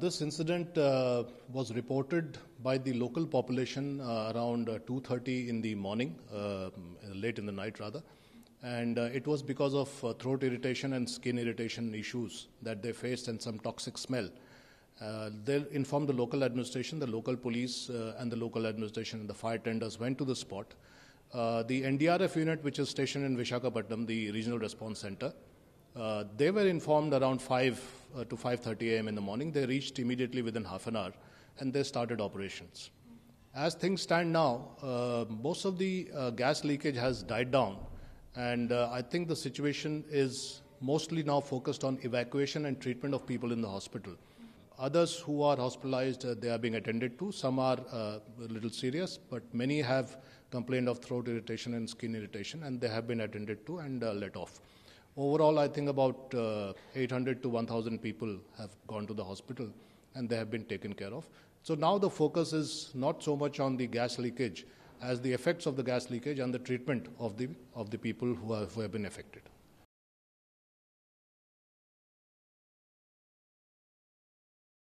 This incident uh, was reported by the local population uh, around 2:30 uh, in the morning, uh, mm, late in the night rather, and uh, it was because of uh, throat irritation and skin irritation issues that they faced and some toxic smell. they informed the local administration, the local police, and the local administration and the fire tenders went to the spot. the NDRF unit, which is stationed in Vishakhapatnam, the regional response center, they were informed around 5 uh, to 5:30 a.m. in the morning. They reached immediately within half an hour, and they started operations. As things stand now, uh, most of the uh, gas leakage has died down, and uh, I think the situation is mostly now focused on evacuation and treatment of people in the hospital. Others who are hospitalized, uh, they are being attended to. Some are a little serious, but many have complained of throat irritation and skin irritation, and they have been attended to and let off. Overall, I think about uh, 800 to 1,000 people have gone to the hospital and they have been taken care of. So now the focus is not so much on the gas leakage as the effects of the gas leakage and the treatment of the, of the people who have, who have been affected.